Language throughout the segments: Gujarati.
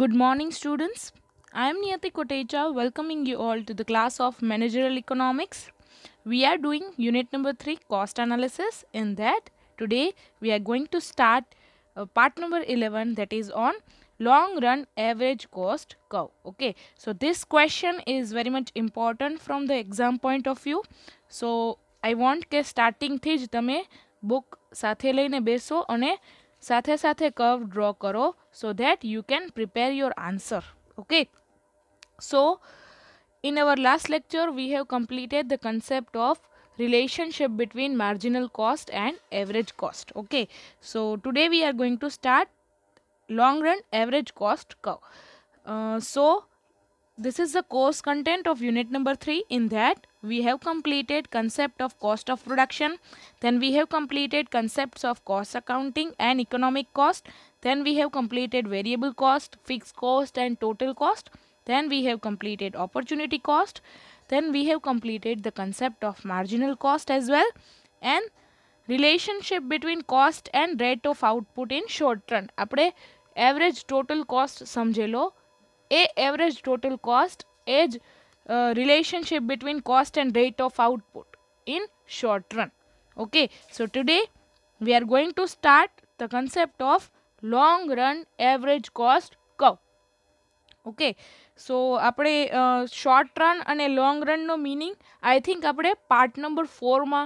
Good morning students. I am Niyati Kotecha welcoming you all to the class of Managerial Economics. We are doing unit number 3 cost analysis. In that today we are going to start uh, part number 11 that is on long run average cost curve. Okay. So this question is very much important from the exam point of view. So I want કે સ્ટાર્ટિંગથી જ તમે book સાથે લઈને beso અને સાથે સાથે curve draw કરો so that you can prepare your answer okay so in our last lecture we have completed the concept of relationship between marginal cost and average cost okay so today we are going to start long run average cost uh, so this is the course content of unit number 3 in that we have completed concept of cost of production then we have completed concepts of cost accounting and economic cost then we have completed variable cost fixed cost and total cost then we have completed opportunity cost then we have completed the concept of marginal cost as well and relationship between cost and rate of output in short run average total cost cost સમજેલો A average total cost age uh, relationship between cost and rate of output in short run okay so today we are going to start the concept of long run average cost curve okay so apne uh, short run and a long run no meaning i think apne part number 4 ma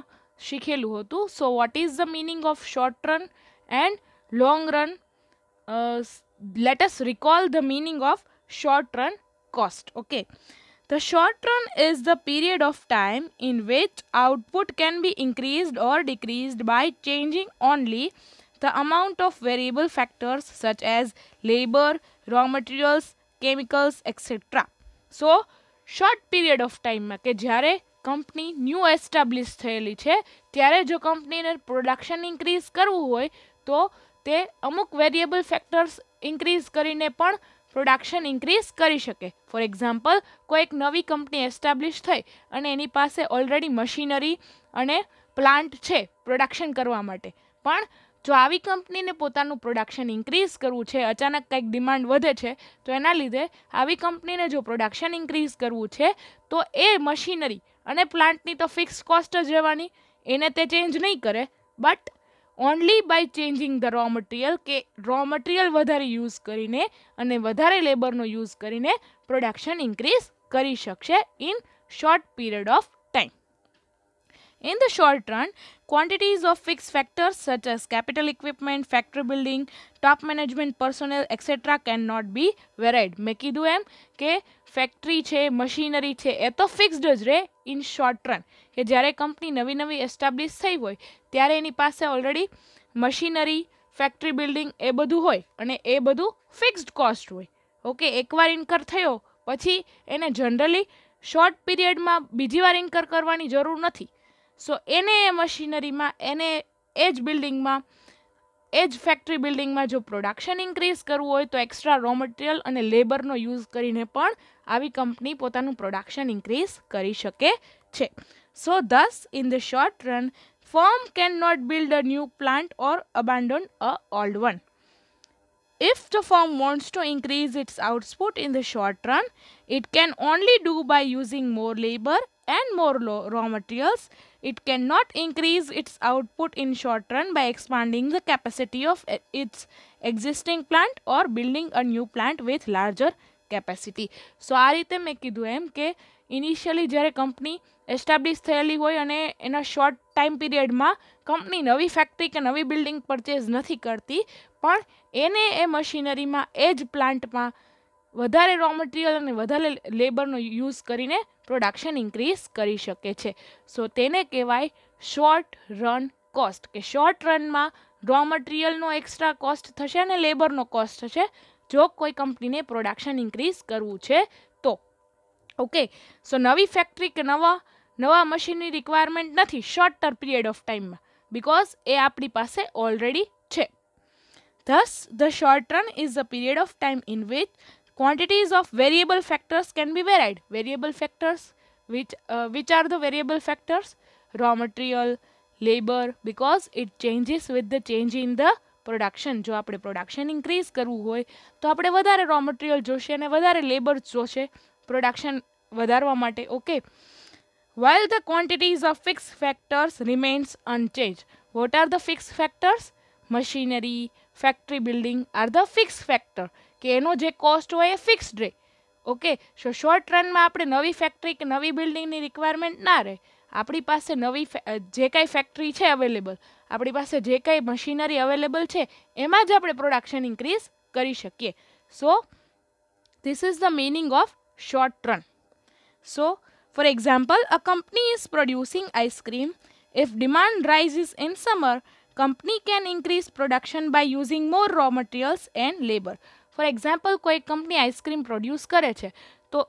shikhelu hotu so what is the meaning of short run and long run uh, let us recall the meaning of short run cost okay The short run is the period of time in which output can be increased or decreased by changing only the amount of variable factors such as labor, raw materials, chemicals etcetera so short period of ટાઈમમાં કે જ્યારે કંપની ન્યૂ એસ્ટાબ્લિશ થયેલી છે ત્યારે જો કંપનીને પ્રોડક્શન ઇન્ક્રીઝ કરવું હોય તો તે અમુક વેરિયેબલ ફેક્ટર્સ ઇન્ક્રીઝ કરીને પણ પ્રોડક્શન ઇન્ક્રીઝ કરી શકે ફોર એક્ઝામ્પલ કોઈ એક નવી કંપની એસ્ટાબ્લિશ થઈ અને એની પાસે ઓલરેડી મશીનરી અને પ્લાન્ટ છે પ્રોડક્શન કરવા માટે પણ જો આવી કંપનીને પોતાનું પ્રોડક્શન ઇન્ક્રીઝ કરવું છે અચાનક કંઈક ડિમાન્ડ વધે છે તો એના લીધે આવી કંપનીને જો પ્રોડક્શન ઇન્ક્રીઝ કરવું છે તો એ મશીનરી અને પ્લાન્ટની તો ફિક્સ કોસ્ટ જ રહેવાની એને તે ચેન્જ નહીં કરે but only by changing the raw material કે રો મટીરિયલ વધારે યુઝ કરીને અને વધારે લેબરનો યુઝ કરીને પ્રોડક્શન ઇન્ક્રીઝ કરી શકશે in short period of In the short run, quantities of fixed factors such as capital equipment, factory building, top management personnel etc. cannot be varied. મેં કીધું એમ કે ફેક્ટરી છે મશીનરી છે એ તો ફિક્સ્ડ જ રહે ઇન શોર્ટ રન કે જ્યારે કંપની નવી નવી એસ્ટાબ્લિશ થઈ હોય ત્યારે એની પાસે ઓલરેડી મશીનરી ફેક્ટરી બિલ્ડિંગ એ બધું હોય અને એ બધું ફિક્સ્ડ કોસ્ટ હોય ઓકે એકવાર ઇન્કર થયો પછી એને જનરલી શોર્ટ પીરિયડમાં બીજી વાર ઇન્કર કરવાની જરૂર નથી સો એને એ મશીનરીમાં એને એ જ બિલ્ડિંગમાં એ જ ફેક્ટરી બિલ્ડિંગમાં જો પ્રોડક્શન ઇન્ક્રીઝ કરવું હોય તો એક્સ્ટ્રા રો મટીરિયલ અને લેબરનો યુઝ કરીને પણ આવી કંપની પોતાનું પ્રોડક્શન ઇન્ક્રીઝ કરી શકે છે so thus in the short run firm can not build a new plant or abandon a old one If the firm wants to increase its output in the short run, it can only do by using more labor and more raw materials. It cannot increase its output in short run by expanding the capacity of its existing plant or building a new plant with larger capacity. So આ રીતે મેં કીધું એમ કે ઇનિશિયલી જ્યારે કંપની એસ્ટાબ્લિશ થયેલી હોય અને એના શોર્ટ ટાઈમ પીરિયડમાં કંપની નવી ફેક્ટરી કે નવી બિલ્ડિંગ પરચેઝ નથી કરતી પણ એને એ મશીનરીમાં એ જ પ્લાન્ટમાં વધારે રો મટીરિયલ અને વધારે લેબરનો યુઝ કરીને પ્રોડક્શન ઇન્ક્રીઝ કરી શકે છે સો તેને કહેવાય શોર્ટ રન કોસ્ટ કે શોર્ટ રનમાં રો મટીરિયલનો એક્સ્ટ્રા કોસ્ટ થશે અને લેબરનો કોસ્ટ થશે જો કોઈ કંપનીને પ્રોડક્શન ઇન્ક્રીઝ કરવું છે તો ઓકે સો નવી ફેક્ટરી કે નવા નવા મશીનની રિક્વાયરમેન્ટ નથી શોર્ટ ટર પિરિયડ ઓફ ટાઈમમાં બિકોઝ એ આપણી પાસે ઓલરેડી છે Thus, the short run is the period of time in which quantities of variable factors can be varied. Variable factors, which, uh, which are the variable factors? Raw material, labor, because it changes with the change in the production. जो आपने production increase करूँ होए, तो आपने वधारे raw material जोशे ने वधारे labor जोशे production वधार वामाटे, okay? While the quantities of fixed factors remains unchanged, what are the fixed factors? Machinery, factory building are the fix factor કે એનો જે કોસ્ટ હોય એ ફિક્સ્ડ રહે ઓકે સો શોર્ટ રનમાં આપણે નવી ફેક્ટરી કે નવી બિલ્ડિંગની રિક્વાયરમેન્ટ ના રહે આપણી પાસે નવી જે કાંઈ ફેક્ટરી છે અવેલેબલ આપણી પાસે જે કાંઈ મશીનરી અવેલેબલ છે એમાં જ આપણે પ્રોડક્શન ઇન્ક્રીઝ કરી શકીએ so this is the meaning of short run so for example a company is producing ice cream if demand rises in summer company can increase production by using more raw materials and labour for example કોઈ કંપની આઈસ્ક્રીમ પ્રોડ્યુસ કરે છે તો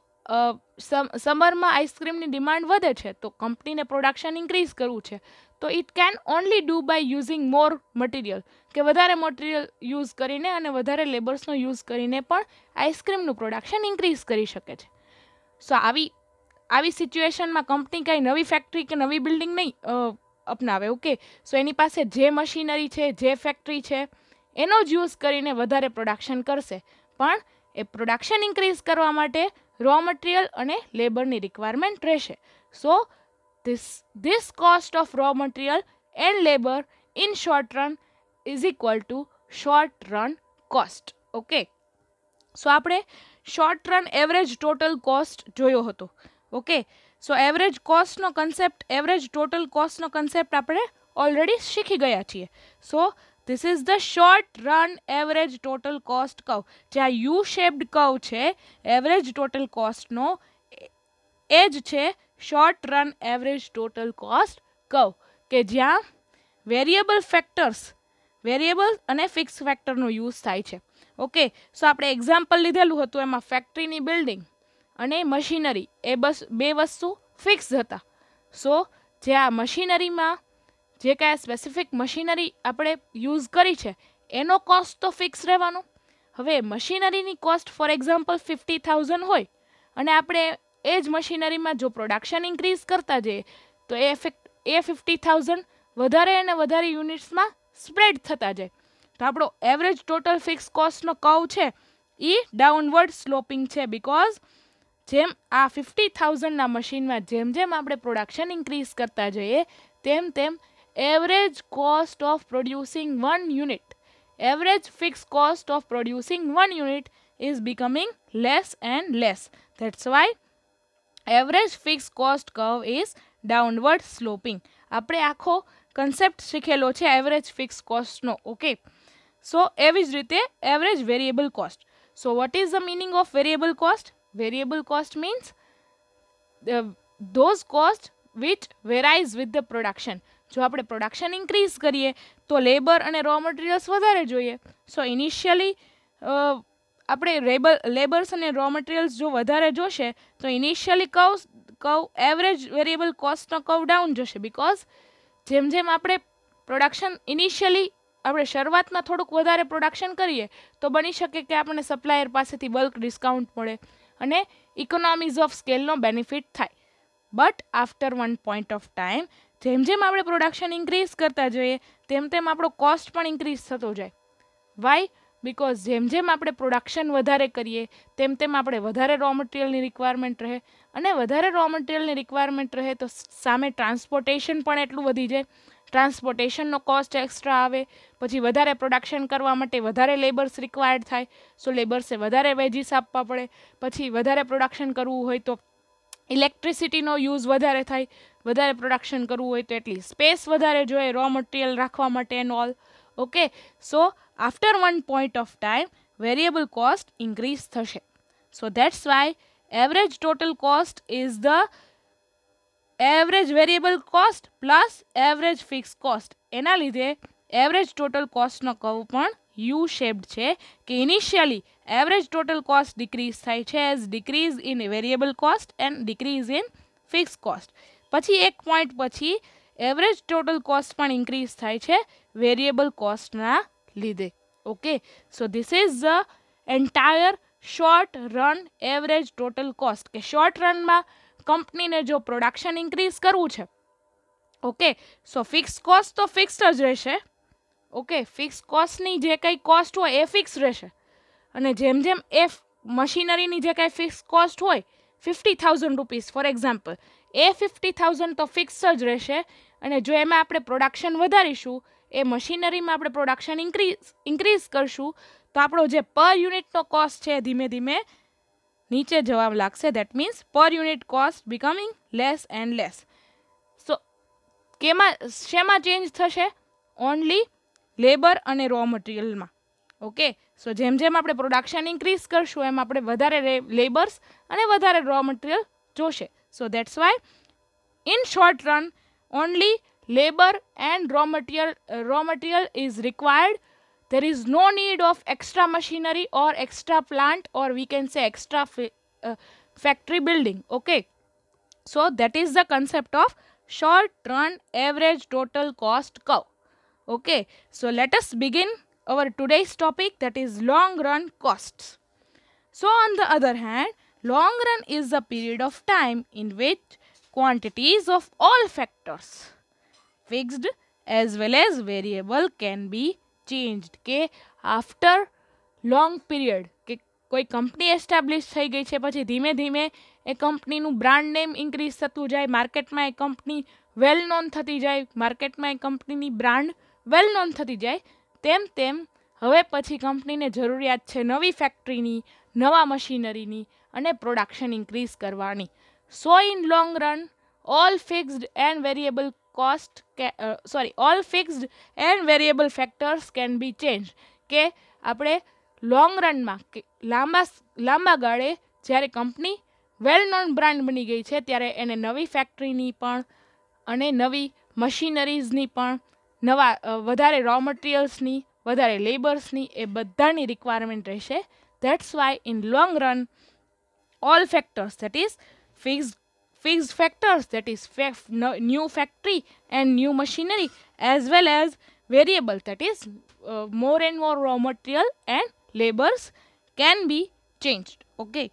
સમરમાં આઈસ્ક્રીમની ડિમાન્ડ વધે છે તો કંપનીને પ્રોડક્શન ઇન્ક્રીઝ કરવું છે તો it can only do by using more material કે વધારે મટીરિયલ યુઝ કરીને અને વધારે લેબર્સનો યુઝ કરીને પણ આઈસ્ક્રીમનું પ્રોડક્શન ઇન્ક્રીઝ કરી શકે છે સો આવી આવી સિચ્યુએશનમાં કંપની કાંઈ નવી ફેક્ટરી કે નવી બિલ્ડિંગ નહીં અપનાવે ઓકે સો એની પાસે જે મશીનરી છે જે ફેક્ટરી છે એનો જ યુઝ કરીને વધારે પ્રોડક્શન કરશે પણ એ પ્રોડક્શન ઇન્ક્રીઝ કરવા માટે રો મટીરિયલ અને લેબરની રિક્વાયરમેન્ટ રહેશે so this this cost of raw material and labour in short run is equal to short run cost okay so આપણે short run average total cost જોયો હતો ઓકે સો એવરેજ કોસ્ટનો કન્સેપ્ટ એવરેજ ટોટલ કોસ્ટનો કન્સેપ્ટ આપણે ઓલરેડી શીખી ગયા છીએ so this is the short run average total cost curve જે આ યુ શેપ્ડ કવ છે એવરેજ ટોટલ કોસ્ટનો એ જ છે short run average total cost curve કે જ્યાં વેરિયેબલ ફેક્ટર્સ વેરિયેબલ અને ફિક્સ ફેક્ટરનો યુઝ થાય છે ઓકે સો આપણે એક્ઝામ્પલ લીધેલું હતું એમાં ફેક્ટરીની બિલ્ડિંગ અને મશીનરી એ બસ બે વસ્તુ ફિક્સ હતા સો જે આ મશીનરીમાં જે કાંઈ સ્પેસિફિક મશીનરી આપણે યુઝ કરી છે એનો કોસ્ટ તો ફિક્સ રહેવાનો હવે મશીનરીની cost for example fifty thousand હોય અને આપણે એ જ મશીનરીમાં જો પ્રોડક્શન ઇન્ક્રીઝ કરતા જઈએ તો એ ઇફેક્ટ એ ફિફ્ટી થાઉઝન્ડ વધારે અને વધારે યુનિટ્સમાં સ્પ્રેડ થતા જાય તો આપણો એવરેજ ટોટલ ફિક્સ કોસ્ટનો કવ છે એ ડાઉનવર્ડ સ્લોપિંગ છે બિકોઝ જેમ આ ફિફ્ટી થાઉઝન્ડના મશીનમાં જેમ જેમ આપણે પ્રોડક્શન ઇન્ક્રીઝ કરતા જઈએ તેમ તેમ average cost of producing one unit average fix cost of producing one unit is becoming less and less that's why average fix cost curve is downward sloping આપણે આખો કન્સેપ્ટ શીખેલો છે એવરેજ ફિક્સ કોસ્ટનો ઓકે સો એવી જ રીતે average variable cost so what is the meaning of variable cost variable cost means those cost cost which with the production જો આપણે પ્રોડક્શન ઇન્ક્રીઝ કરીએ તો લેબર અને રો મટીરિયલ્સ વધારે જોઈએ સો ઇનિશિયલી આપણે લેબર લેબર્સ અને રો મટીરિયલ્સ જો વધારે જોશે તો ઇનિશિયલી કવ કવ એવરેજ વેરિયેબલ કોસ્ટનો કવ ડાઉન જશે બિકોઝ જેમ જેમ આપણે પ્રોડક્શન ઇનિશિયલી આપણે શરૂઆતમાં થોડુંક વધારે પ્રોડક્શન કરીએ તો બની શકે કે આપણને સપ્લાયર પાસેથી બલ્ક ડિસ્કાઉન્ટ મળે અને ઇકોનોમીઝ ઓફ સ્કેલનો બેનિફિટ થાય but after one point of time જેમ જેમ આપણે પ્રોડક્શન ઇન્ક્રીઝ કરતા જઈએ તેમ તેમ આપણો કોસ્ટ પણ ઇન્ક્રીઝ થતો જાય વાય બિકોઝ જેમ જેમ આપણે પ્રોડક્શન વધારે કરીએ તેમ તેમ આપણે વધારે રો મટીરિયલની રિક્વાયરમેન્ટ રહે અને વધારે રો મટીરિયલની રિક્વાયરમેન્ટ રહે તો સામે ટ્રાન્સપોર્ટેશન પણ એટલું વધી જાય ટ્રાન્સપોર્ટેશનનો કોસ્ટ એક્સ્ટ્રા આવે પછી વધારે પ્રોડક્શન કરવા માટે વધારે લેબર્સ રિક્વાયર્ડ થાય સો લેબર્સે વધારે વેજીસ આપવા પડે પછી વધારે પ્રોડક્શન કરવું હોય તો ઇલેક્ટ્રિસિટીનો યુઝ વધારે થાય વધારે પ્રોડક્શન કરવું હોય તો એટલી સ્પેસ વધારે જોઈએ રો મટીરિયલ રાખવા માટે and all okay so after one point of time variable cost increase થશે so that's why average total cost is the average variable cost plus average fix cost એના લીધે એવરેજ ટોટલ કોસ્ટનો કવ પણ યુ શેપ્ડ છે કે initially average total cost decrease થાય છે as decrease in variable cost and decrease in fix cost પછી એક પોઈન્ટ પછી એવરેજ ટોટલ કોસ્ટ પણ ઇન્ક્રીઝ થાય છે વેરિયેબલ કોસ્ટના લીધે okay so this is the entire short run average total cost કે શોર્ટ રનમાં કંપનીને જો પ્રોડક્શન ઇન્ક્રીઝ કરવું છે ઓકે સો ફિક્સ કોસ્ટ તો ફિક્સ જ રહેશે ઓકે ફિક્સ કોસ્ટની જે કંઈ કોસ્ટ હોય એ ફિક્સ રહેશે અને જેમ જેમ એ મશીનરીની જે કાંઈ ફિક્સ કોસ્ટ હોય fifty thousand rupees for example એ ફિફ્ટી થાઉઝન્ડ તો ફિક્સ જ રહેશે અને જો એમાં આપણે પ્રોડક્શન વધારીશું એ મશીનરીમાં આપણે પ્રોડક્શન ઇન્ક્રીઝ ઇન્ક્રીઝ કરશું તો આપણો જે પર યુનિટનો કોસ્ટ છે ધીમે ધીમે નીચે જવાબ લાગશે that means per unit cost becoming less and less so કેમાં શેમાં ચેન્જ થશે ઓનલી લેબર અને રો મટીરિયલમાં ઓકે સો જેમ જેમ આપણે પ્રોડક્શન ઇન્ક્રીઝ કરશું એમ આપણે વધારે લેબર્સ અને વધારે રો મટીરિયલ જોશે so that's why in short run only labour and raw material raw material is required There is no need of extra machinery or extra plant or we can say extra uh, factory building. Okay. So that is the concept of short run average total cost curve. Okay. So let us begin our today's topic that is long run costs. So on the other hand, long run is the period of time in which quantities of all factors fixed as well as variable can be changed કે આફ્ટર લોંગ પિરિયડ કે કોઈ કંપની એસ્ટાબ્લિશ થઈ ગઈ છે પછી ધીમે ધીમે એ કંપનીનું બ્રાન્ડ નેમ ઇન્ક્રીઝ થતું જાય માર્કેટમાં એ કંપની વેલ નોન થતી જાય માર્કેટમાં એ કંપનીની બ્રાન્ડ વેલ નોન થતી જાય તેમ તેમ હવે પછી કંપનીને જરૂરિયાત છે નવી ફેક્ટરીની નવા મશીનરીની અને પ્રોડક્શન ઇન્ક્રીઝ કરવાની so in long run all fixed and variable cost કે sorry all fixed and variable factors can be change કે આપણે લોંગ રનમાં કે લાંબા લાંબા ગાળે જ્યારે કંપની વેલ નોન બ્રાન્ડ બની ગઈ છે ત્યારે એને નવી ફેક્ટરીની પણ અને નવી મશીનરીઝની પણ નવા વધારે રો મટીરિયલ્સની વધારે લેબર્સની એ બધાની રિક્વાયરમેન્ટ રહેશે that's why in long run all factors that is fixed fixed factors that is new factory and new machinery as well as variable that is uh, more and more raw material and labors can be changed okay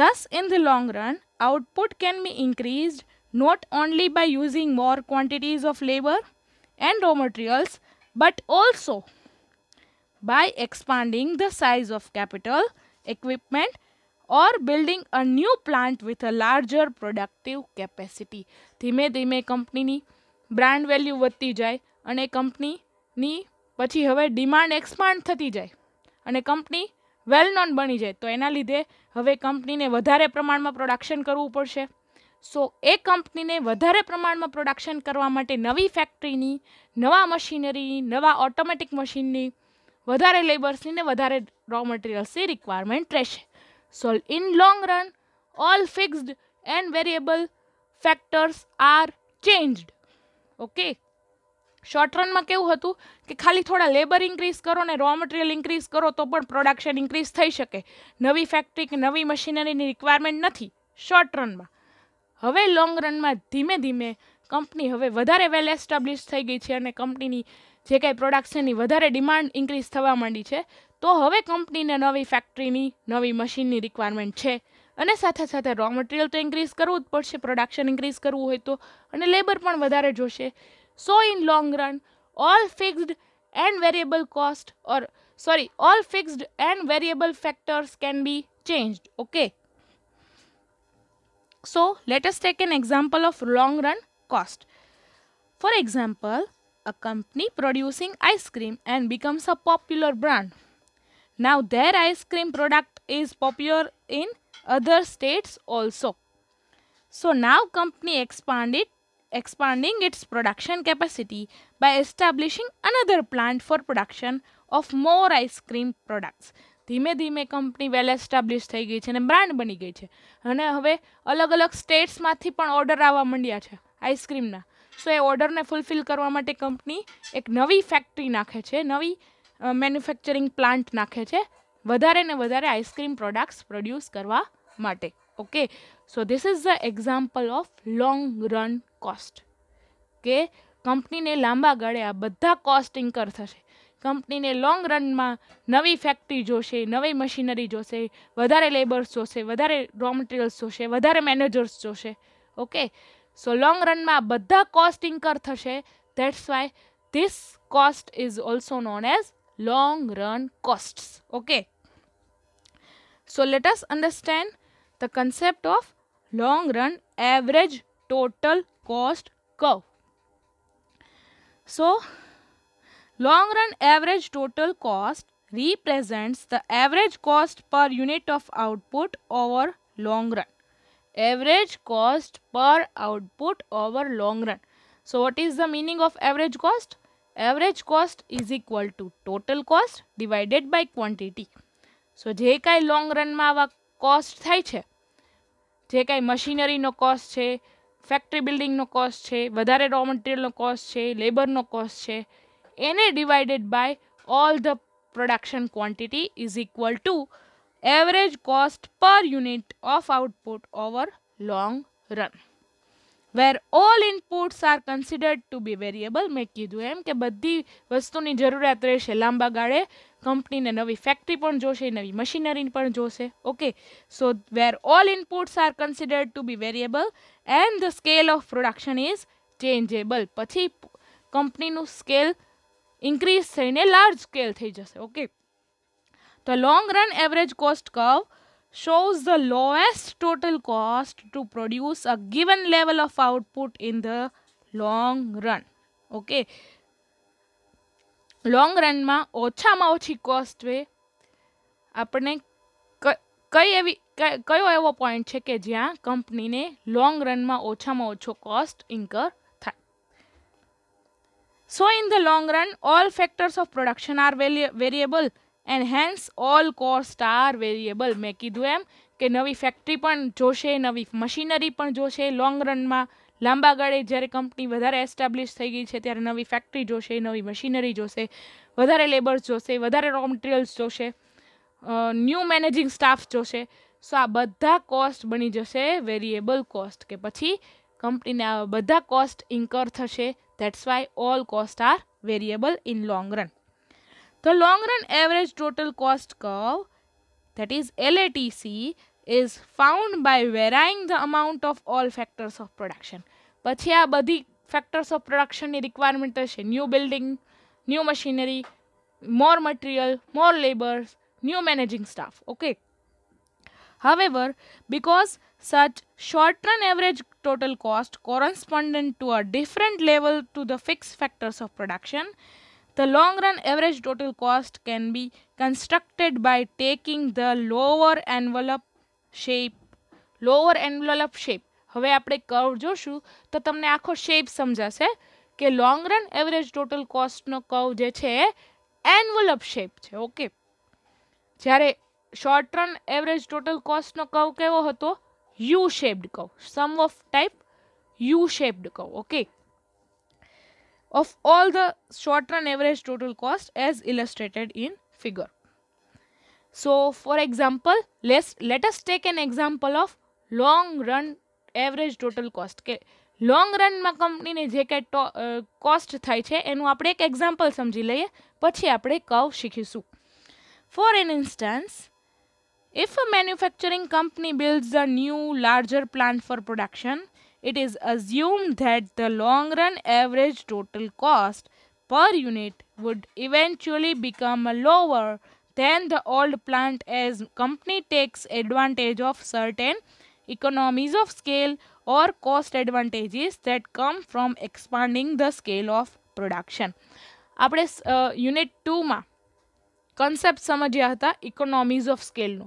thus in the long run output can be increased not only by using more quantities of labor and raw materials but also by expanding the size of capital equipment or building a new plant with a larger productive capacity ધીમે ધીમે કંપનીની બ્રાન્ડ વેલ્યુ વધતી જાય અને કંપનીની પછી હવે ડિમાન્ડ એક્સપાન્ડ થતી જાય અને કંપની વેલ નોન બની જાય તો એના લીધે હવે કંપનીને વધારે પ્રમાણમાં પ્રોડક્શન કરવું પડશે સો એ કંપનીને વધારે પ્રમાણમાં પ્રોડક્શન કરવા માટે નવી ફેક્ટરીની નવા મશીનરીની નવા ઓટોમેટિક મશીનની વધારે લેબર્સની ને વધારે રો મટીરિયલ્સની રિક્વાયરમેન્ટ રહેશે So in long run, all fixed and variable factors are changed. Okay. Short રનમાં કેવું હતું કે ખાલી થોડા લેબર ઇન્ક્રીઝ કરો ને રો મટીરિયલ ઇન્ક્રીઝ કરો તો પણ પ્રોડક્શન ઇન્ક્રીઝ થઈ શકે નવી ફેક્ટરી કે નવી મશીનરીની રિક્વાયરમેન્ટ નથી શોર્ટ રનમાં હવે લોંગ રનમાં ધીમે ધીમે કંપની હવે વધારે વેલ એસ્ટાબ્લિશ થઈ ગઈ છે અને કંપનીની જે કાંઈ પ્રોડક્શનની વધારે ડિમાન્ડ ઇન્ક્રીઝ થવા માંડી છે તો હવે કંપનીને નવી ફેક્ટરીની નવી મશીનની રિક્વાયરમેન્ટ છે અને સાથે સાથે રો મટીરિયલ તો ઇન્ક્રીઝ કરવું જ પડશે પ્રોડક્શન ઇન્ક્રીઝ કરવું હોય તો અને લેબર પણ વધારે જોશે so in long run all fixed and variable cost or sorry all fixed and variable factors can be changed okay so let's take an example of long run cost for example a company producing ice cream and becomes a popular brand Now their ice cream product is popular in other states also. So now company expanded expanding its production capacity by establishing another plant for production of more ice cream products. ધીમે ધીમે કંપની વેલ એસ્ટાબ્લિશ થઈ ગઈ છે અને બ્રાન્ડ બની ગઈ છે અને હવે અલગ અલગ સ્ટેટ્સમાંથી પણ ઓર્ડર આવવા માંડ્યા છે આઈસ્ક્રીમના સો એ ઓર્ડરને ફૂલફિલ કરવા માટે કંપની એક નવી ફેક્ટરી નાખે છે નવી મેન્યુફેક્ચરિંગ પ્લાન્ટ નાખે છે વધારે ને વધારે આઈસ્ક્રીમ પ્રોડક્ટ્સ પ્રોડ્યુસ કરવા માટે okay so this is the example of long run cost કે કંપનીને લાંબા ગાળે આ બધા કોસ્ટ ઇન્કર થશે કંપનીને લોંગ રનમાં નવી ફેક્ટરી જોશે નવી મશીનરી જોશે વધારે લેબર્સ જોશે વધારે રો મટીરિયલ્સ જોશે વધારે મેનેજર્સ જોશે ઓકે સો લોંગ રનમાં બધા કોસ્ટ ઇન્કર થશે that's why this cost is also known as long run costs okay so let us understand the concept of long run average total cost curve so long run average total cost represents the average cost per unit of output over long run average cost per output over long run so what is the meaning of average cost average cost is equal to total cost divided by quantity. So, जे long run मा cost थाई छे, जे काई machinery no cost che, factory building no cost che, वदारे raw material no cost che, labor no cost che. Any divided by all the production quantity is equal to average cost per unit of output over long run. Where all inputs are considered to be variable મેં કીધું એમ કે બધી વસ્તુની જરૂરિયાત રહેશે લાંબા ગાળે કંપનીને નવી ફેક્ટરી પણ જોશે નવી મશીનરી પણ જોશે okay so where all inputs are considered to be variable and the scale of production is changeable પછી કંપનીનું સ્કેલ ઇન્ક્રીઝ થઈને લાર્જ સ્કેલ થઈ જશે ઓકે તો long run average cost curve shows the lowest total cost to produce a given level of output in the long run. Okay. Long રનમાં ઓછામાં ઓછી કોસ્ટ વે આપણને કઈ એવી કયો એવો પોઈન્ટ છે કે જ્યાં કંપનીને લોંગ રનમાં ઓછામાં ઓછો કોસ્ટ ઇન્કર થાય so in the long run all factors of production are variable and hence all cost are variable મેં કીધું એમ કે નવી ફેક્ટરી પણ જોશે નવી મશીનરી પણ જોશે લોંગ રનમાં લાંબા ગાળે જ્યારે કંપની વધારે એસ્ટાબ્લિશ થઈ ગઈ છે ત્યારે નવી ફેક્ટરી જોશે નવી મશીનરી જોશે વધારે લેબર્સ જોશે વધારે રો મટીરિયલ્સ જોશે ન્યૂ મેનેજિંગ સ્ટાફ જોશે સો આ બધા કોસ્ટ બની જશે વેરિએબલ કોસ્ટ કે પછી કંપનીને આ બધા કોસ્ટ ઇન્કર થશે that's why all cost are variable in long run The long run average total cost curve that is LATC is found by varying the amount of all factors of production. પછી આ બધી ફેક્ટર્સ ઓફ પ્રોડક્શનની રિક્વાયરમેન્ટ રહેશે new building, new machinery, more material, more labor, new managing staff. Okay. however because such short run average total cost correspondent to a different level to the fixed factors of production The long run average total cost can be constructed by taking the lower envelope shape lower envelope shape હવે આપણે કર્વ જોશું તો તમને આખો શેપ સમજાશે કે લોંગ રન એવરેજ ટોટલ કોસ્ટનો કર્વ જે છે એ એન્વલપ શેપ છે ઓકે જ્યારે શોર્ટ રન એવરેજ ટોટલ કોસ્ટનો કર્વ કેવો હતો U shaped curve some of type U shaped curve okay of all the short run average total cost as illustrated in figure. So for example, let's, let us take an example of long run average total cost. Long run ma company ne je uh, cost thai che, apne ek example samjhi laiye, apne curve For an instance, if a manufacturing company builds a new larger plant for production, it is assumed that the long run average total cost per unit would eventually become lower than the old plant as company takes advantage of certain economies of scale or cost advantages that come from expanding the scale of production આપણે યુનિટ ટુમાં કન્સેપ્ટ સમજ્યા હતા ઇકોનોમીઝ ઓફ સ્કેલનો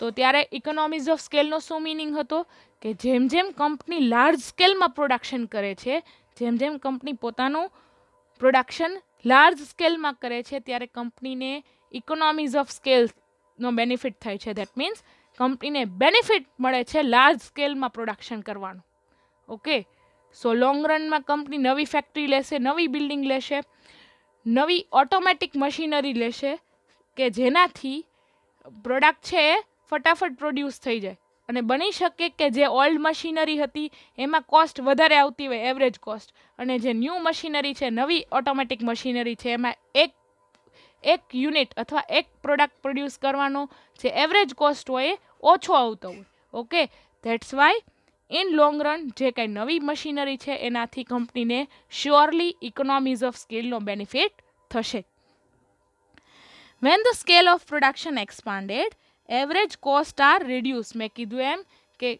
તો ત્યારે ઇકોનોમીઝ ઓફ સ્કેલનો શું મિનિંગ હતો કે જેમ જેમ કંપની લાર્જ સ્કેલમાં પ્રોડક્શન કરે છે જેમ જેમ કંપની પોતાનું પ્રોડક્શન લાર્જ સ્કેલમાં કરે છે ત્યારે કંપનીને ઇકોનોમીઝ ઓફ સ્કેલનો બેનિફિટ થાય છે દેટ મીન્સ કંપનીને બેનિફિટ મળે છે લાર્જ સ્કેલમાં પ્રોડક્શન કરવાનું ઓકે સો લોંગ રનમાં કંપની નવી ફેક્ટરી લેશે નવી બિલ્ડિંગ લેશે નવી ઓટોમેટિક મશીનરી લેશે કે જેનાથી પ્રોડક્ટ છે એ ફટાફટ પ્રોડ્યુસ થઈ જાય અને બની શકે કે જે ઓલ્ડ મશીનરી હતી એમાં કોસ્ટ વધારે આવતી હોય એવરેજ કોસ્ટ અને જે ન્યૂ મશીનરી છે નવી ઓટોમેટિક મશીનરી છે એમાં એક એક યુનિટ અથવા એક પ્રોડક્ટ પ્રોડ્યુસ કરવાનો જે એવરેજ કોસ્ટ હોય એ ઓછો આવતો હોય okay that's why in long run જે કંઈ નવી મશીનરી છે એનાથી કંપનીને શ્યોરલી ઇકોનોમીઝ ઓફ સ્કેલનો બેનિફિટ થશે when the scale of production expanded average cost are reduce મેં કીધું એમ કે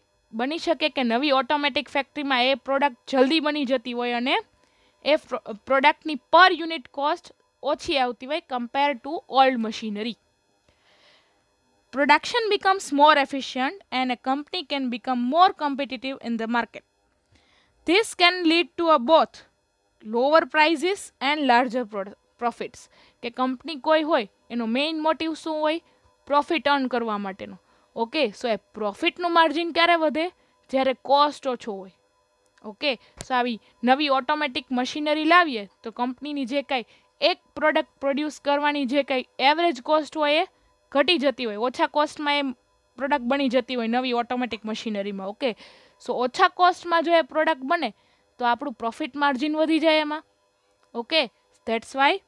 બની શકે કે નવી ઓટોમેટિક ફેક્ટરીમાં એ પ્રોડક્ટ જલ્દી બની જતી હોય અને એ પ્રોડક્ટની પર યુનિટ કોસ્ટ ઓછી આવતી હોય compare to old machinery Production becomes more efficient and a company can become more competitive in the market. This can lead to a both lower prices and larger profits. કે કંપની કોઈ હોય એનો મેઇન મોટિવ શું હોય પ્રોફિટ અર્ન કરવા માટેનું ઓકે સો એ પ્રોફિટનું માર્જિન ક્યારે વધે જ્યારે કોસ્ટ ઓછો હોય ઓકે સો આવી નવી ઓટોમેટિક મશીનરી લાવીએ તો કંપનીની જે કાંઈ એક પ્રોડક્ટ પ્રોડ્યુસ કરવાની જે કાંઈ એવરેજ કોસ્ટ હોય એ ઘટી જતી હોય ઓછા કોસ્ટમાં એ પ્રોડક્ટ બની જતી હોય નવી ઓટોમેટિક મશીનરીમાં ઓકે સો ઓછા કોસ્ટમાં જો એ પ્રોડક્ટ બને તો આપણું પ્રોફિટ માર્જિન વધી જાય એમાં okay that's why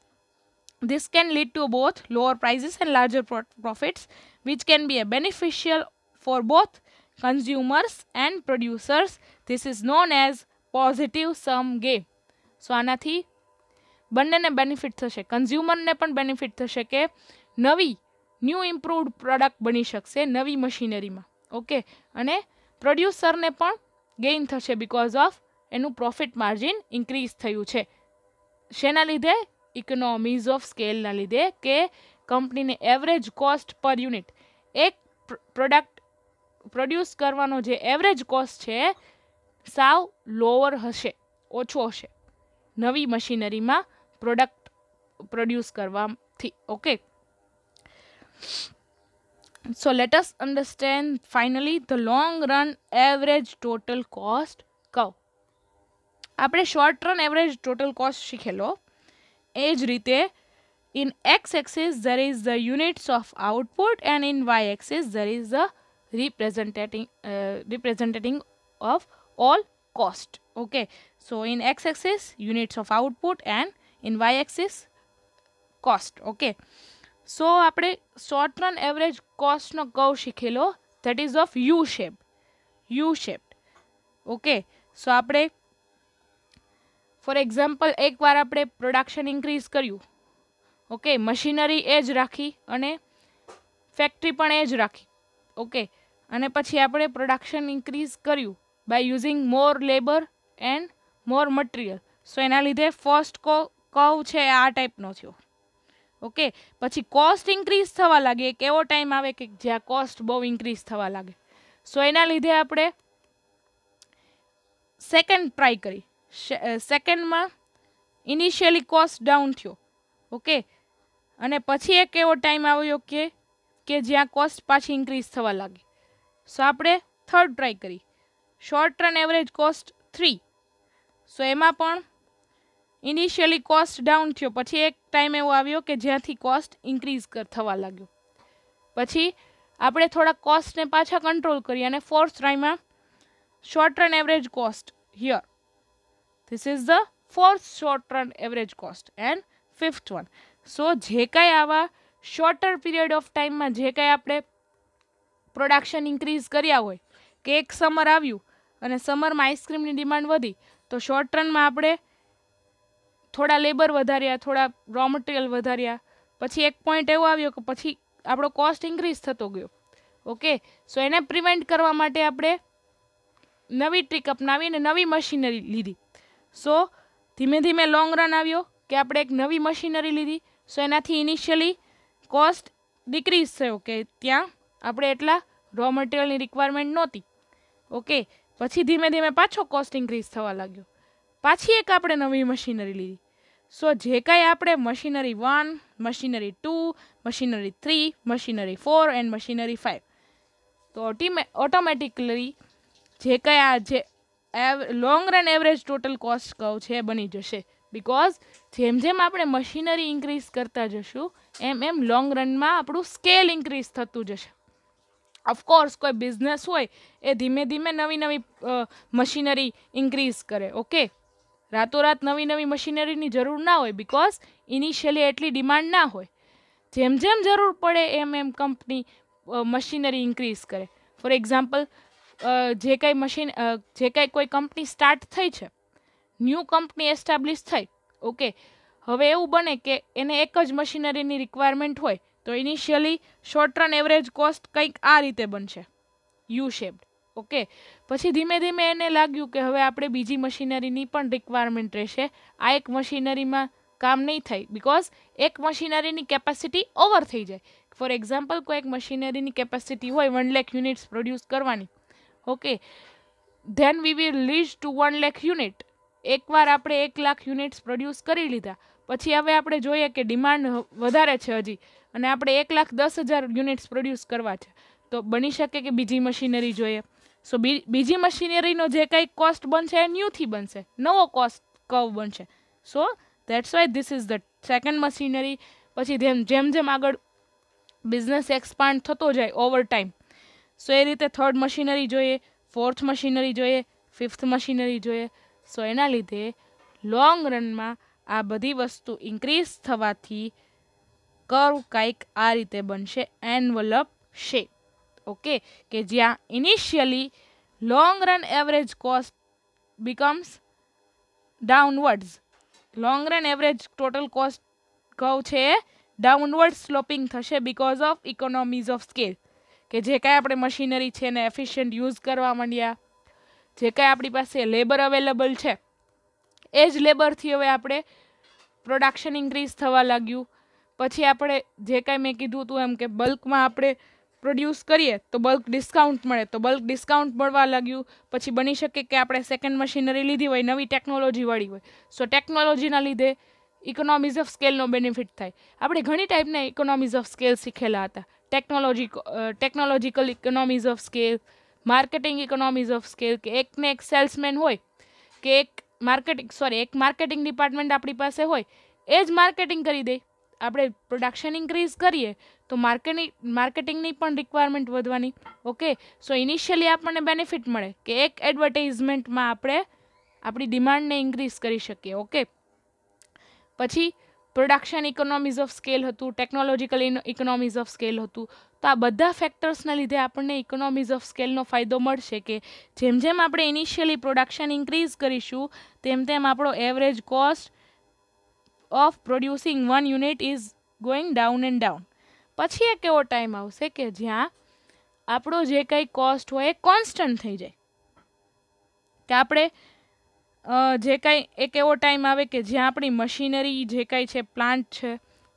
This can lead to both lower prices and larger pro profits which can be beneficial for both consumers and producers. This is known as positive sum game so આનાથી બંનેને બેનિફિટ થશે કન્ઝ્યુમરને પણ બેનિફિટ થશે કે નવી ન્યૂ ઇમ્પ્રૂવડ પ્રોડક્ટ બની શકશે નવી મશીનરીમાં ઓકે અને પ્રોડ્યુસરને પણ ગેઇન થશે બિકોઝ ઓફ એનું પ્રોફિટ માર્જિન ઇન્ક્રીઝ થયું છે શેના લીધે ઇકોનોમીઝ ઓફ સ્કેલના લીધે કે કંપનીને એવરેજ કોસ્ટ પર યુનિટ એક પ્રોડક્ટ પ્રોડ્યુસ કરવાનો જે એવરેજ કોસ્ટ છે સાવ લોઅર હશે ઓછો હશે નવી મશીનરીમાં પ્રોડક્ટ પ્રોડ્યુસ કરવાથી okay so let's us finally the long run average total cost curve આપણે short run average total cost શીખેલો એ જ રીતે in x axis there is the units of output and in y axis there is the representing uh, representing of all cost okay so in x axis units of output and in y axis cost okay so આપણે short run average cost નો curve શીખેલો that is of u shape u shaped okay so આપણે ફોર એક્ઝામ્પલ એકવાર આપણે પ્રોડક્શન ઇન્ક્રીઝ કર્યું ઓકે મશીનરી એ જ રાખી અને ફેક્ટરી પણ એ જ રાખી ઓકે અને પછી આપણે પ્રોડક્શન ઇન્ક્રીઝ કર્યું by using more labour and more material so એના લીધે ફર્સ્ટ કો કવ છે આ ટાઈપનો થયો ઓકે પછી કોસ્ટ ઇન્ક્રીઝ થવા લાગે એક એવો ટાઈમ આવે કે જ્યાં કોસ્ટ બહુ ઇન્ક્રીઝ થવા લાગે સો એના લીધે આપણે સેકન્ડ ટ્રાય કરી સેકન્ડમાં ઇનિશિયલી કોસ્ટ ડાઉન થયો ઓકે અને પછી એક એવો ટાઈમ આવ્યો કે કે જ્યાં કોસ્ટ પાછી ઇન્ક્રીઝ થવા લાગી સો આપણે થર્ડ ટ્રાય કરી short run average cost three so એમાં પણ ઇનિશિયલી કોસ્ટ ડાઉન થયો પછી એક ટાઈમ એવો આવ્યો કે જ્યાંથી કોસ્ટ ઇન્ક્રીઝ થવા લાગ્યો પછી આપણે થોડા કોસ્ટને પાછા કંટ્રોલ કરીએ અને ફોર્થ ટ્રાયમાં short run average cost here This is the fourth short run average cost and fifth one so જે કાંઈ આવા શોર્ટર પીરિયડ ઓફ ટાઈમમાં જે કાંઈ આપણે પ્રોડક્શન ઇન્ક્રીઝ કર્યા હોય કે એક સમર આવ્યું અને સમરમાં આઈસ્ક્રીમની ડિમાન્ડ વધી તો શોર્ટ રનમાં આપણે થોડા લેબર વધાર્યા થોડા રો મટીરિયલ વધાર્યા પછી એક પોઈન્ટ એવો આવ્યો કે પછી આપણો કોસ્ટ ઇન્ક્રીઝ થતો ગયો ઓકે સો એને પ્રિવેન્ટ કરવા માટે આપણે નવી ટ્રીક અપનાવી અને નવી મશીનરી લીધી સો ધીમે ધીમે લોંગ રન આવ્યો કે આપણે એક નવી મશીનરી લીધી સો એનાથી ઇનિશિયલી કોસ્ટ ડિક્રીઝ થયો કે ત્યાં આપણે એટલા રો મટીરિયલની રિક્વાયરમેન્ટ નહોતી ઓકે પછી ધીમે ધીમે પાછો કોસ્ટ ઇન્ક્રીઝ થવા લાગ્યો પાછી એક આપણે નવી મશીનરી લીધી સો જે કાંઈ આપણે machinery one machinery two machinery three machinery four and machinery five તો ઓટીમે ઓટોમેટિકલી જે કાંઈ આ જે એવ long run average total cost curve છે બની જશે બિકોઝ જેમ જેમ આપણે મશીનરી ઇન્ક્રીઝ કરતા જશું એમ એમ લોંગ રનમાં આપણું સ્કેલ ઇન્ક્રીઝ થતું જશે ઓફકોર્સ કોઈ બિઝનેસ હોય એ ધીમે ધીમે નવી નવી મશીનરી ઇન્ક્રીઝ કરે ઓકે રાતોરાત નવી નવી મશીનરીની જરૂર ના હોય બિકોઝ ઇનિશિયલી એટલી ડિમાન્ડ ના હોય જેમ જેમ જરૂર પડે એમ એમ કંપની મશીનરી ઇન્ક્રીઝ કરે ફોર એક્ઝામ્પલ જે કાંઈ મશીન જે કાંઈ કોઈ કંપની સ્ટાર્ટ થઈ છે ન્યૂ કંપની એસ્ટાબ્લિશ થઈ ઓકે હવે એવું બને કે એને એક જ મશીનરીની રિક્વાયરમેન્ટ હોય તો initially short run average cost કંઈક આ રીતે બનશે યુ શેપ્ડ ઓકે પછી ધીમે ધીમે એને લાગ્યું કે હવે આપણે બીજી મશીનરીની પણ રિક્વાયરમેન્ટ રહેશે આ એક મશીનરીમાં કામ નહીં થાય બિકોઝ એક મશીનરીની કેપેસિટી ઓવર થઈ જાય ફોર એક્ઝામ્પલ કોઈ એક મશીનરીની કેપેસિટી હોય વન લેખ યુનિટ્સ પ્રોડ્યુસ કરવાની okay then we will lease to one lakh unit એકવાર આપણે એક લાખ યુનિટ્સ પ્રોડ્યુસ કરી લીધા પછી હવે આપણે જોઈએ કે ડિમાન્ડ વધારે છે હજી અને આપણે એક લાખ દસ હજાર યુનિટ્સ પ્રોડ્યુસ કરવા છે તો બની શકે કે બીજી મશીનરી જોઈએ સો બીજી મશીનરીનો જે કંઈ કોસ્ટ બનશે એ ન્યૂથી બનશે નવો કોસ્ટ કવ બનશે so that's why this is the second machinery પછી જેમ જેમ જેમ આગળ બિઝનેસ એક્સપાન્ડ થતો જાય ઓવર ટાઈમ સો એ રીતે થર્ડ મશીનરી જોઈએ ફોર્થ મશીનરી જોઈએ ફિફ્થ મશીનરી જોઈએ સો એના લીધે લોંગ રનમાં આ બધી વસ્તુ ઇન્ક્રીઝ થવાથી કર્વ કાંઈક આ રીતે બનશે એનવલપ શેપ ઓકે કે જ્યાં initially long run average cost becomes downwards long run average total cost કહું છે ડાઉનવર્ડ સ્લોપિંગ થશે because of economies of scale કે જે કાંઈ આપણે મશીનરી છે એને એફિશિયન્ટ યુઝ કરવા માંડ્યા જે કાંઈ આપણી પાસે લેબર અવેલેબલ છે એ જ લેબરથી હવે આપણે પ્રોડક્શન ઇન્ક્રીઝ થવા લાગ્યું પછી આપણે જે કાંઈ મેં કીધું હતું એમ કે બલ્કમાં આપણે પ્રોડ્યુસ કરીએ તો બલ્ક ડિસ્કાઉન્ટ મળે તો બલ્ક ડિસ્કાઉન્ટ મળવા લાગ્યું પછી બની શકે કે આપણે સેકન્ડ મશીનરી લીધી હોય નવી ટેકનોલોજીવાળી હોય સો ટેકનોલોજીના લીધે ઇકોનોમીઝ ઓફ સ્કેલનો બેનિફિટ થાય આપણે ઘણી ટાઈપના ઇકોનોમીઝ ઓફ સ્કેલ શીખેલા હતા technology technological economies of scale marketing economies of scale કે એકને એક સેલ્સમેન હોય કે એક માર્કેટિંગ સોરી એક માર્કેટિંગ ડિપાર્ટમેન્ટ આપણી પાસે હોય એ જ માર્કેટિંગ કરી દે આપણે પ્રોડક્શન ઇન્ક્રીઝ કરીએ તો માર્કેટિંગ માર્કેટિંગની પણ રિક્વાયરમેન્ટ વધવાની ઓકે સો ઇનિશિયલી આપણને બેનિફિટ મળે કે એક એડવર્ટાઇઝમેન્ટમાં આપણે આપણી ડિમાન્ડને ઇન્ક્રીઝ કરી શકીએ ઓકે પછી પ્રોડક્શન ઇકોનોમીઝ ઓફ સ્કેલ હતું ટેકનોલોજીકલ ઇકોનોમીઝ ઓફ સ્કેલ હતું તો આ બધા ફેક્ટર્સના લીધે આપણને ઇકોનોમીઝ ઓફ સ્કેલનો ફાયદો મળશે કે જેમ જેમ આપણે ઇનિશિયલી પ્રોડક્શન ઇન્ક્રીઝ કરીશું તેમ તેમ આપણો average cost of producing one unit is going down and down પછી એક એવો ટાઈમ આવશે કે જ્યાં આપણો જે કંઈ કોસ્ટ હોય એ કોન્સ્ટન્ટ થઈ જાય કે આપણે જે કાંઈ એક એવો ટાઈમ આવે કે જ્યાં આપણી મશીનરી જે કાંઈ છે પ્લાન્ટ છે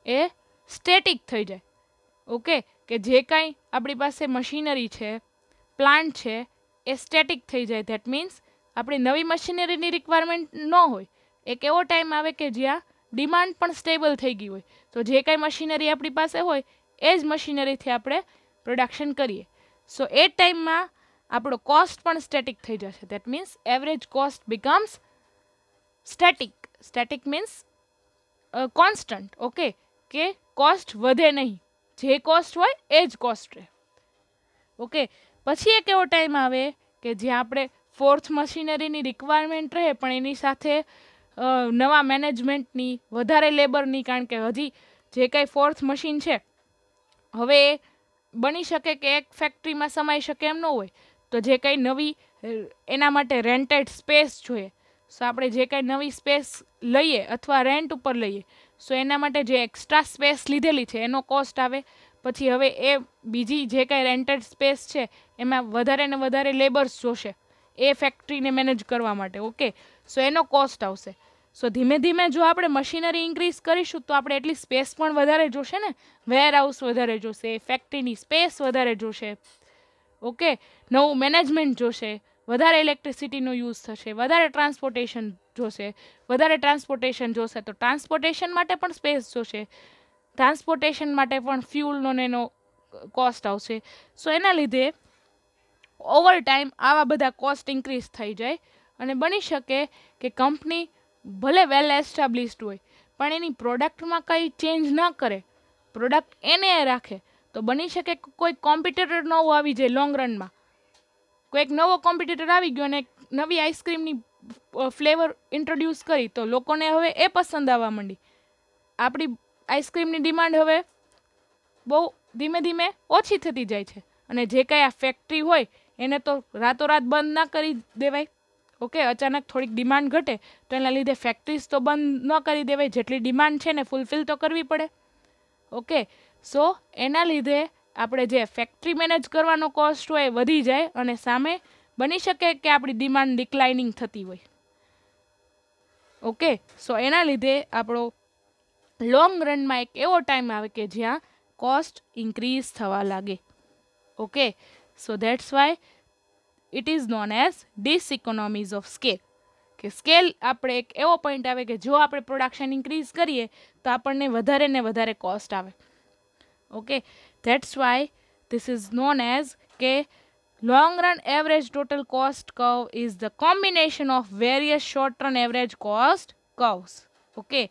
એ સ્ટેટિક થઈ જાય ઓકે કે જે કાંઈ આપણી પાસે મશીનરી છે પ્લાન્ટ છે એ સ્ટેટિક થઈ જાય ધેટ મીન્સ આપણી નવી મશીનરીની રિક્વાયરમેન્ટ ન હોય એક એવો ટાઈમ આવે કે જ્યાં ડિમાન્ડ પણ સ્ટેબલ થઈ ગઈ હોય તો જે કાંઈ મશીનરી આપણી પાસે હોય એ જ મશીનરીથી આપણે પ્રોડક્શન કરીએ સો એ ટાઈમમાં આપણો કોસ્ટ પણ સ્ટેટિક થઈ જશે that means average cost becomes static static means constant okay કે કોસ્ટ વધે નહીં જે કોસ્ટ હોય એ જ કોસ્ટ રહે ઓકે પછી એક એવો ટાઈમ આવે કે જ્યાં આપણે ફોર્થ મશીનરીની રિક્વાયરમેન્ટ રહે પણ એની સાથે નવા મેનેજમેન્ટની વધારે લેબરની કારણ કે હજી જે કાંઈ ફોર્થ મશીન છે હવે બની શકે કે એક ફેક્ટરીમાં સમાઈ શકે એમ ન હોય તો જે કંઈ નવી એના માટે રેન્ટેડ સ્પેસ જોઈએ સો આપણે જે કંઈ નવી સ્પેસ લઈએ અથવા રેન્ટ ઉપર લઈએ સો એના માટે જે એક્સ્ટ્રા સ્પેસ લીધેલી છે એનો કોસ્ટ આવે પછી હવે એ બીજી જે કાંઈ રેન્ટેડ સ્પેસ છે એમાં વધારે ને વધારે લેબર્સ જોશે એ ફેક્ટરીને મેનેજ કરવા માટે ઓકે સો એનો કોસ્ટ આવશે સો ધીમે ધીમે જો આપણે મશીનરી ઇન્ક્રીઝ કરીશું તો આપણે એટલી સ્પેસ પણ વધારે જોશે ને વેરહાઉસ વધારે જોશે ફેક્ટરીની સ્પેસ વધારે જોશે ઓકે નવું મેનેજમેન્ટ જોશે વધારે ઇલેક્ટ્રિસિટીનો યુઝ થશે વધારે ટ્રાન્સપોર્ટેશન જોશે વધારે ટ્રાન્સપોર્ટેશન જોશે તો ટ્રાન્સપોર્ટેશન માટે પણ સ્પેસ જોશે ટ્રાન્સપોર્ટેશન માટે પણ ફ્યુલનો ને એનો કોસ્ટ આવશે સો એના લીધે ઓવર ટાઈમ આવા બધા કોસ્ટ ઇન્ક્રીઝ થઈ જાય અને બની શકે કે કંપની ભલે વેલ એસ્ટાબ્લિશ્ડ હોય પણ એની પ્રોડક્ટમાં કંઈ ચેન્જ ન કરે પ્રોડક્ટ એને રાખે તો બની શકે કોઈ કોમ્પિટિટર નવો આવી જાય લોંગ રનમાં કોઈક નવો કોમ્પિટિટર આવી ગયો અને નવી આઈસ્ક્રીમની ફ્લેવર ઇન્ટ્રોડ્યુસ કરી તો લોકોને હવે એ પસંદ આવવા માંડી આપણી આઈસ્ક્રીમની ડિમાન્ડ હવે બહુ ધીમે ધીમે ઓછી થતી જાય છે અને જે કાંઈ આ ફેક્ટરી હોય એને તો રાતોરાત બંધ ના કરી દેવાય ઓકે અચાનક થોડીક ડિમાન્ડ ઘટે તો એના લીધે ફેક્ટરીઝ તો બંધ ન કરી દેવાય જેટલી ડિમાન્ડ છે ને ફૂલફિલ તો કરવી પડે ઓકે સો એના લીધે આપણે જે ફેક્ટરી મેનેજ કરવાનો કોસ્ટ હોય એ વધી જાય અને સામે બની શકે કે આપણી ડિમાન્ડ ડિક્લાઇનિંગ થતી હોય ઓકે સો એના લીધે આપણો લોંગ રનમાં એક એવો ટાઈમ આવે કે જ્યાં કોસ્ટ ઇન્ક્રીઝ થવા લાગે okay so that's why it is known as diseconomies of scale કે સ્કેલ આપણે એક એવો પોઈન્ટ આવે કે જો આપણે પ્રોડક્શન ઇન્ક્રીઝ કરીએ તો આપણને વધારે ને વધારે કોસ્ટ આવે okay that's why this is known as okay long run average total cost curve is the combination of various short run average cost curves okay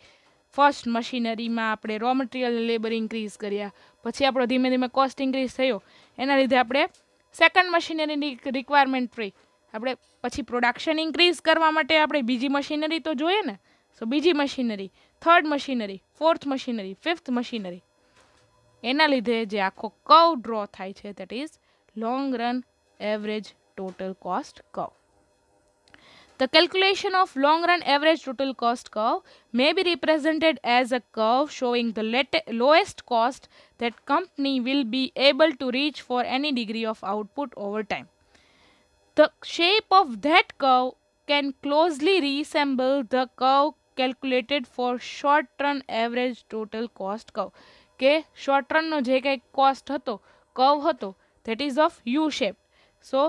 first મશીનરીમાં આપણે રો મટીરિયલ લેબર ઇન્ક્રીઝ કર્યા પછી આપણો ધીમે ધીમે કોસ્ટ ઇન્ક્રીઝ થયો એના લીધે આપણે સેકન્ડ મશીનરીની રિક્વાયરમેન્ટ ફ્રી આપણે પછી પ્રોડક્શન ઇન્ક્રીઝ કરવા માટે આપણે બીજી મશીનરી તો જોઈએ ને સો બીજી machinery third machinery fourth machinery fifth machinery એના લીધે જે આખો કવ ડ્રો થાય છે that is long run average total The calculation of long run average total cost curve may be represented as a curve showing the lowest cost that company will be able to reach for any degree of output over time. The shape of that curve can closely resemble the curve calculated for short run average total cost curve. કે શોર્ટ રનનો જે કંઈ કોસ્ટ હતો કવ હતો that is of U shape so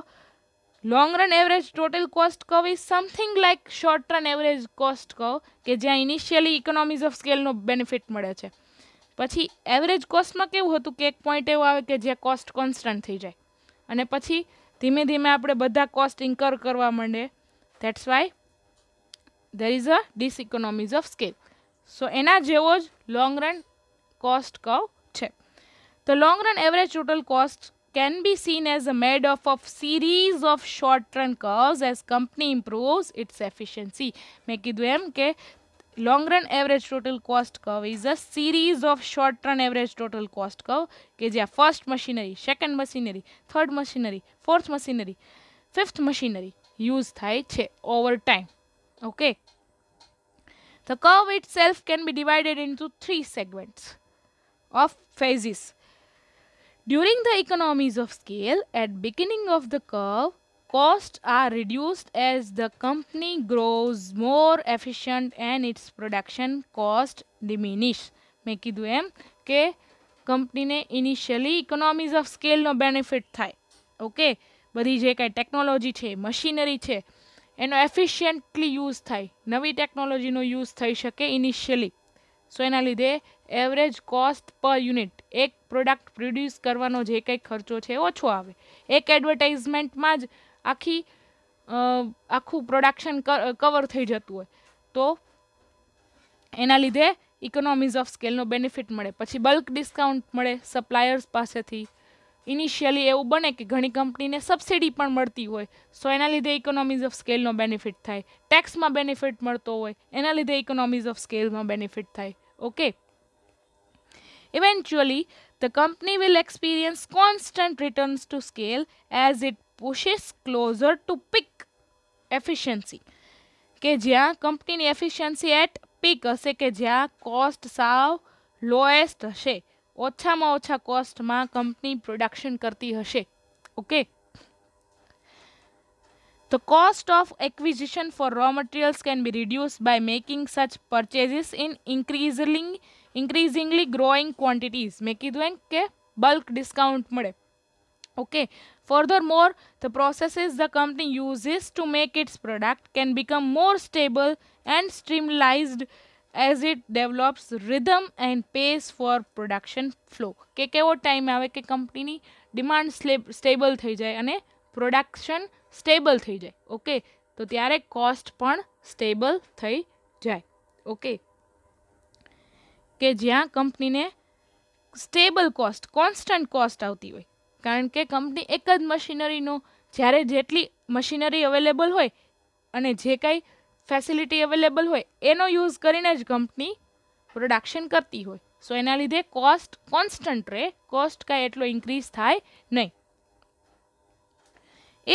long run average total cost curve is something like short run average cost curve કે જ્યાં ઇનિશિયલી ઇકોનોમીઝ ઓફ સ્કેલનો બેનિફિટ મળે છે પછી એવરેજ કોસ્ટમાં કેવું હતું કે એક પોઈન્ટ એવો આવે કે જ્યાં કોસ્ટ કોન્સ્ટન્ટ થઈ જાય અને પછી ધીમે ધીમે આપણે બધા કોસ્ટ ઇન્કર કરવા માંડે that's why there is a diseconomies of scale so એના જેવો જ લોંગ રન cost curve છે The long run average total cost can be seen as a made up of series of short run curves as company improves its efficiency. મેં કીધું એમ કે long run average total cost curve is a series of short run average total cost curve કે જ્યાં first machinery second machinery third machinery fourth machinery fifth machinery use થાય છે over time okay the curve itself can be divided into three segments of phases. During the economies of scale, at beginning of the curve, costs are reduced as the company grows more efficient and its production cost diminish. મેં કીધું એમ કે કંપનીને ઇનિશિયલી ઇકોનોમીઝ ઓફ સ્કેલનો બેનિફિટ થાય ઓકે બધી જે કાંઈ ટેકનોલોજી છે મશીનરી છે એનો એફિશિયન્ટલી યુઝ થાય નવી ટેકનોલોજીનો યુઝ થઈ શકે ઇનિશિયલી સો એના લીધે એવરેજ કોસ્ટ પર યુનિટ એક પ્રોડક્ટ પ્રોડ્યુસ કરવાનો જે કંઈ ખર્ચો છે ઓછો આવે એક એડવર્ટાઇઝમેન્ટમાં જ આખી આખું પ્રોડક્શન કવર થઈ જતું હોય તો એના લીધે ઇકોનોમીઝ ઓફ સ્કેલનો બેનિફિટ મળે પછી બલ્ક ડિસ્કાઉન્ટ મળે સપ્લાયર્સ પાસેથી ઇનિશિયલી એવું બને કે ઘણી કંપનીને સબસિડી પણ મળતી હોય સો એના લીધે ઇકોનોમીઝ ઓફ સ્કેલનો બેનિફિટ થાય ટેક્સમાં બેનિફિટ મળતો હોય એના લીધે ઇકોનોમીઝ ઓફ સ્કેલમાં બેનિફિટ થાય okay Eventually, the company will experience constant returns to scale as it pushes closer to peak efficiency કે જ્યાં કંપનીની એફિશિયન્સી એટ પીક હશે કે જ્યાં કોસ્ટ સાવ લોએસ્ટ હશે ઓછામાં ઓછા કોસ્ટમાં કંપની પ્રોડક્શન કરતી હશે okay The cost of acquisition for raw materials can be reduced by making such purchases in increasing increasingly growing quantities મેં કીધું એમ કે બલ્ક ડિસ્કાઉન્ટ મળે okay more the processes the company uses to make its product can become more stable and streamlined as it develops rhythm and pace for production flow કે કેવો ટાઈમ આવે કે કંપનીની ડિમાન્ડ સ્લેબ સ્ટેબલ થઈ જાય અને પ્રોડક્શન સ્ટેબલ થઈ જાય ઓકે તો ત્યારે કોસ્ટ પણ સ્ટેબલ થઈ જાય ઓકે કે જ્યાં કંપનીને સ્ટેબલ કોસ્ટ કોન્સ્ટન્ટ કોસ્ટ આવતી હોય કારણ કે કંપની એક જ મશીનરીનું જ્યારે જેટલી મશીનરી અવેલેબલ હોય અને જે કાંઈ ફેસિલિટી અવેલેબલ હોય એનો યુઝ કરીને જ કંપની પ્રોડક્શન કરતી હોય સો એના લીધે કોસ્ટ કોન્સ્ટન્ટ રહે કોસ્ટ કાંઈ એટલો ઇન્ક્રીઝ થાય નહીં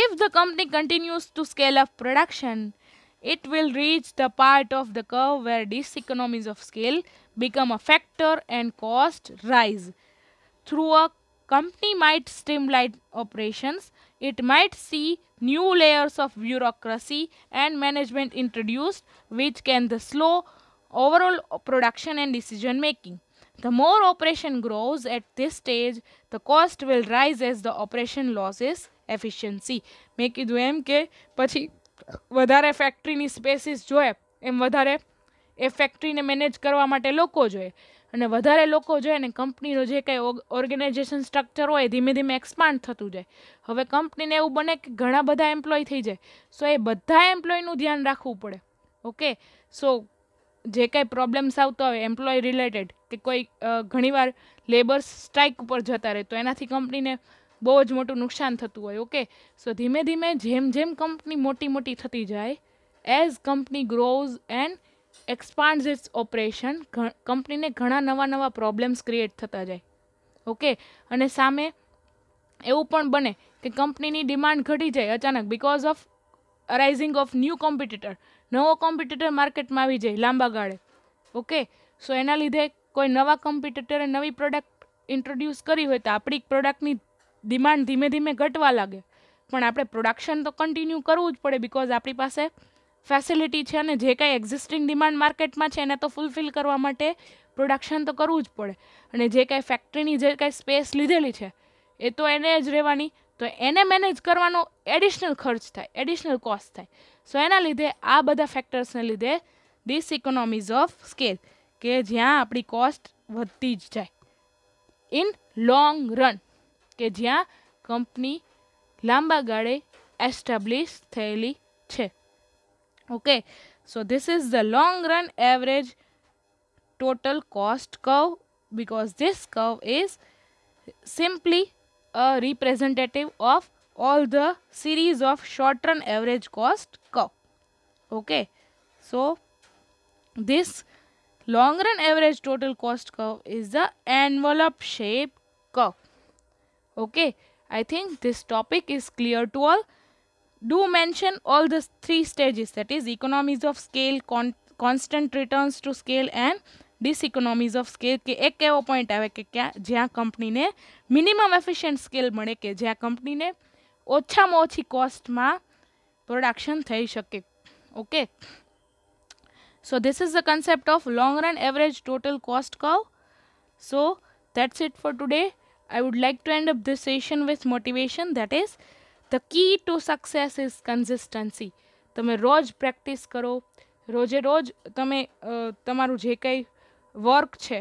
if the company company to scale scale production it will reach the part of the the where diseconomies of scale become a factor and cost rise. Through a company might streamline operations, it might see new layers of bureaucracy and management introduced which can slow overall production and decision making. The more operation grows at this stage, the cost will rise as the operation loses efficiency. મેં કીધું એમ કે factory વધારે ફેક્ટરીની સ્પેસીસ જોઈએ એમ વધારે એ ફેક્ટરીને મેનેજ કરવા માટે લોકો જોઈએ અને વધારે લોકો જોઈએ અને કંપનીનો જે કંઈ ઓર્ગેનાઇઝેશન સ્ટ્રક્ચર હોય ધીમે ધીમે એક્સપાન્ડ થતું જાય હવે કંપનીને એવું બને કે ઘણા બધા એમ્પ્લોય થઈ જાય સો એ બધા એમ્પ્લોયનું ધ્યાન રાખવું પડે ઓકે સો જે કાંઈ પ્રોબ્લેમ્સ આવતો હોય એમ્પ્લોય રિલેટેડ કે કોઈ ઘણીવાર લેબર્સ સ્ટ્રાઇક ઉપર જતા રહે તો એનાથી કંપનીને બહુ જ મોટું નુકસાન થતું હોય ઓકે સો ધીમે ધીમે જેમ જેમ કંપની મોટી મોટી થતી જાય as company grows and expand its operation કંપનીને ઘણા નવા નવા પ્રોબ્લેમ્સ ક્રિએટ થતા જાય ઓકે અને સામે એવું પણ બને કે કંપનીની ડિમાન્ડ ઘટી જાય અચાનક because of arising of new competitor નવો કોમ્પિટિટર માર્કેટમાં આવી જાય લાંબા ગાળે ઓકે સો એના લીધે કોઈ નવા કોમ્પિટિટરે નવી પ્રોડક્ટ ઇન્ટ્રોડ્યુસ કરી હોય તો આપણી પ્રોડક્ટની ડિમાન્ડ ધીમે ધીમે ઘટવા લાગે પણ આપણે પ્રોડક્શન તો કન્ટિન્યુ કરવું જ પડે બિકોઝ આપણી પાસે ફેસિલિટી છે અને જે કાંઈ એક્ઝિસ્ટિંગ ડિમાન્ડ માર્કેટમાં છે એને તો ફૂલફિલ કરવા માટે પ્રોડક્શન તો કરવું જ પડે અને જે કાંઈ ફેક્ટરીની જે કાંઈ સ્પેસ લીધેલી છે એ તો એને જ રહેવાની તો એને મેનેજ કરવાનો એડિશનલ ખર્ચ થાય એડિશનલ કોસ્ટ થાય સો એના લીધે આ બધા ફેક્ટર્સને લીધે ડિસ ઇકોનોમીઝ ઓફ સ્કેલ કે જ્યાં આપણી કોસ્ટ વધતી જ જાય ઇન લોંગ રન કે જ્યાં કંપની લાંબા ગાળે એસ્ટાબ્લિશ થયેલી છે okay so this is the long run average total cost curve because this curve is simply a representative of all the series of short run average cost curve okay so this long run average total cost curve is the envelope shape curve okay i think this topic is clear to all do mention all the three stages that is economies of scale constant returns to scale and diseconomies of scale ke ek evo point aave ke kya jya company ne minimum efficient scale mane ke jya company ne ocha ma cost ma production thai shake okay so this is the concept of long run average total cost curve so that's it for today i would like to end up this session with motivation that is the key to success is consistency તમે રોજ પ્રેક્ટિસ કરો રોજે રોજ તમે તમારું જે કંઈ વર્ક છે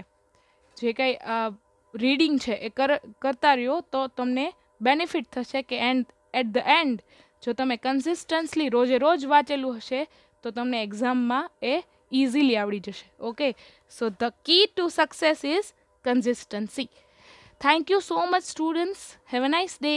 જે કંઈ રીડિંગ છે એ કર કરતા રહ્યો તો તમને બેનિફિટ થશે કે એન્ડ એટ ધ એન્ડ જો તમે કન્સિસ્ટન્સલી રોજે રોજ વાંચેલું હશે તો તમને એક્ઝામમાં એ ઇઝીલી આવડી જશે okay so the key to success is consistency thank you so much students have a nice day